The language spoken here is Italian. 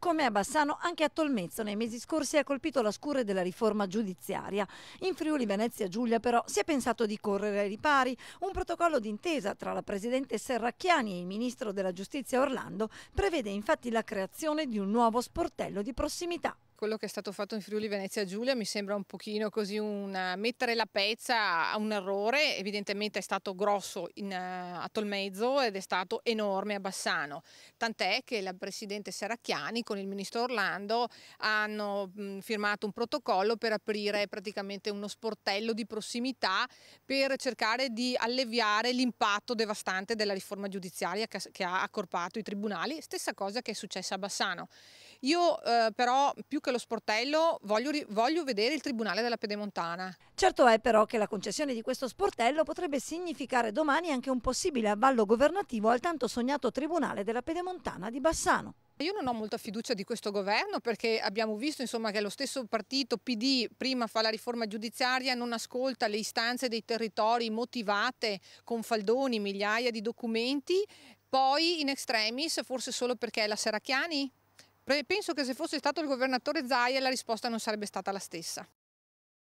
Come a Bassano, anche a Tolmezzo nei mesi scorsi ha colpito la scure della riforma giudiziaria. In Friuli Venezia Giulia però si è pensato di correre ai ripari. Un protocollo d'intesa tra la presidente Serracchiani e il ministro della giustizia Orlando prevede infatti la creazione di un nuovo sportello di prossimità quello che è stato fatto in Friuli Venezia Giulia mi sembra un pochino così un eh, mettere la pezza a un errore, evidentemente è stato grosso in, eh, a Tolmezzo ed è stato enorme a Bassano, tant'è che la Presidente Serracchiani con il Ministro Orlando hanno mh, mm, firmato un protocollo per aprire praticamente uno sportello di prossimità per cercare di alleviare l'impatto devastante della riforma giudiziaria che, che ha accorpato i tribunali, stessa cosa che è successa a Bassano. Io eh, però più che lo sportello voglio, voglio vedere il Tribunale della Pedemontana. Certo è però che la concessione di questo sportello potrebbe significare domani anche un possibile avvallo governativo al tanto sognato Tribunale della Pedemontana di Bassano. Io non ho molta fiducia di questo governo perché abbiamo visto insomma, che lo stesso partito PD prima fa la riforma giudiziaria, non ascolta le istanze dei territori motivate con faldoni, migliaia di documenti, poi in extremis forse solo perché è la Seracchiani Penso che se fosse stato il governatore Zaia la risposta non sarebbe stata la stessa.